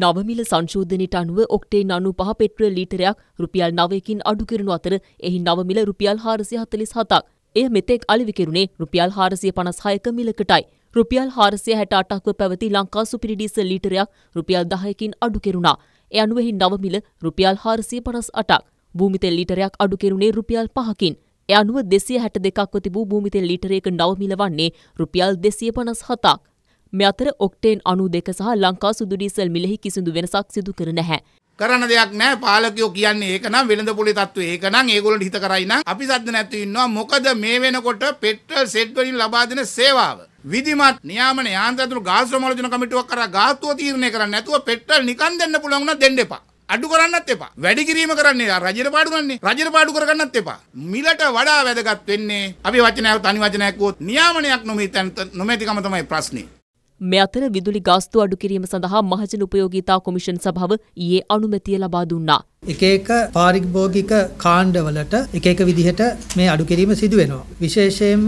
නවමිල සංශෝධනයට අනුව ඔක්ටේ නනු පහ පෙට්‍ර ලීටරයක් රුපියල් නවයකින් අඩු කරනු අතර එහි නවමිල රුපියල් හාරසිය හතලිස් හතක්. එය මෙතෙක් අලිවිකරුණේ රුපියල් හාරසිය පනස් හයක මිලකටයි. රුපියල් හාරසිය හැට අටක්ව පැවති ලංකා සුපිරිඩීස ලීටරයක් රුපියල් දහයකින් අඩු කෙරුණා. එ අනුවෙහි නවමිල රුපියල් හාරසිය පනස් අටක්. භූමිතෙල් ලීටරයක් අඩු කෙරුණේ රුපියල් පහකින්. එ අනුව දෙසිය හැට දෙකක්ව තිබූ භූමිතෙල් ලීටරයක නවමිල වන්නේ රුපියල් දෙසිය පනස් හතක්. මේ අතර ඔක්ටේන් අනු දෙක සහ ලංකා සුදුඩීසල් මිලෙහි කිසිදු වෙනසක් සිදු කර නැහැ. කරන දෙයක් නෑ පාලකයෝ කියන්නේ ඒකනම් වෙළඳ පොලේ තත්ත්වය ඒකනම් ඒගොල්ලන්ට හිත කරයි නම් අපි සද්ද නැතුව ඉන්නවා මොකද මේ වෙනකොට පෙට්‍රල් සෙට් වලින් ලබා දෙන සේවාව විධිමත් නියාමන යාන්ත්‍රතුළු ගාස් ප්‍රමාණෝචන කමිටුවක් කරා ගාස්තුව තීරණය කරන්නේ නැතුව පෙට්‍රල් නිකන් දෙන්න පුළුවන් නම් දෙන්න එපා අඩු කරන්නත් එපා. වැඩි කිරීම කරන්නේ රජයට පාඩු කරන්නේ. රජයට පාඩු කරගන්නත් එපා. මිලට වඩා වැදගත් වෙන්නේ අපි වචනයක් තනි වචනයක් වුවොත් නියාමනයක් නොමේ නොමැතිකම තමයි ප්‍රශ්නේ. මේ අතර විදුලි ගාස්තු අඩු කිරීම සඳහා මහජන උපයෝගීතා කොමිෂන් සභාව ඊයේ අනුමැතිය ලබා දුන්නා. එක එක පාරිභෝගික කාණ්ඩවලට එක එක විදිහට මේ අඩු කිරීම සිදු වෙනවා. විශේෂයෙන්ම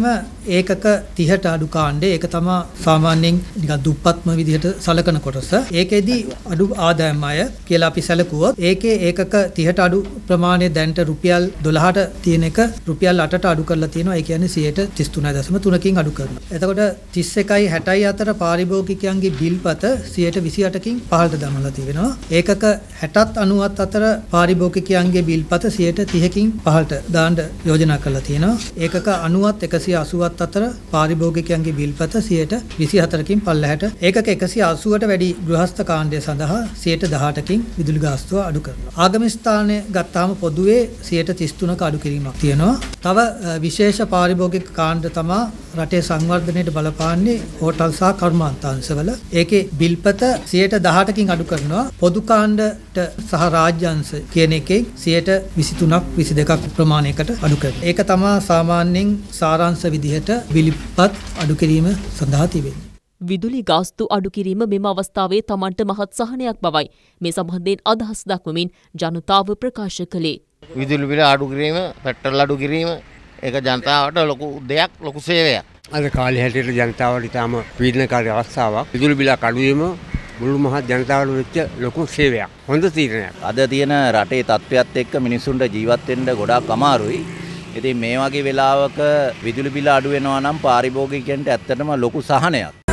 ඒකක 30ට අඩු කාණ්ඩේ ඒක තමයි සාමාන්‍යයෙන් නිකන් දුප්පත්ම විදිහට සලකන කොටස. ඒකෙදි අඩු ආදායම් අය කියලා අපි සැලකුවොත් ඒකේ ඒකක 30ට අඩු ප්‍රමාණය දැන්ට රුපියල් 12ට තියෙන එක රුපියල් 8ට අඩු කරලා තියෙනවා. ඒ කියන්නේ 33.3කින් අඩු කරනවා. එතකොට 31යි 60යි අතර පාරිභෝගිකයන්ගේ බිල්පත 28කින් පහළට දමලා තියෙනවා. ඒකක 60ත් 90ත් අතර පාරිභෝගිකයන්ගේ බිල්පත 30කින් පහළට දාන්න යෝජනා කරලා තියෙනවා. ඒකක 90ත් 180ත් අතර පාරිභෝගිකයන්ගේ බිල්පත 24කින් පල්ලහැට ඒකක 180ට වැඩි ගෘහස්ථ කාණ්ඩය සඳහා 18කින් විදුලි ගාස්තුව අඩු කරනවා. ආගම ස්ථානය ගත්තාම පොදුවේ 33ක අඩු කිරීමක් තියෙනවා. තව විශේෂ පාරිභෝගික කාණ්ඩ තමා රටේ සංවර්ධනයට බලපාන්නේ හෝටල් සහ කර්මාන්තාංශවල. ඒකේ බිල්පත 18%කින් අඩු කරනවා. පොදු කාණ්ඩට සහ රාජ්‍යාංශ කියන එකෙන් 23ක් 22ක් ප්‍රමාණයකට අඩු කරනවා. ඒක තමයි සාමාන්‍යයෙන් සාරාංශ විදිහට බිල්පත් අඩු කිරීම සඳහා තිබෙන්නේ. විදුලි ගාස්තු අඩු කිරීම මෙම අවස්ථාවේ Tamanට මහත් සහනයක් බවයි මේ සම්බන්ධයෙන් අදහස් දක්වමින් ජනතාව ප්‍රකාශ කළේ. විදුලි බිල අඩු කිරීම, පෙට්‍රල් අඩු කිරීම ඒක ජනතාවට ලොකු දෙයක් ලොකු සේවයක්. අද කාලේ හැටියට ජනතාවට ඉතාම පීඩනකාරී අවස්ථාවක්. විදුලි බිල අඩුවීම මුළු මහත් ජනතාවට වෙච්ච ලොකු සේවයක්. හොඳ තීරණයක්. අද තියෙන රටේ තත්ත්වයක් එක්ක මිනිසුන්ට ජීවත් වෙන්න ගොඩාක් අමාරුයි. ඉතින් මේ වගේ වෙලාවක විදුලි බිල අඩු වෙනවා නම් පාරිභෝගිකයන්ට ඇත්තටම ලොකු සහනයක්.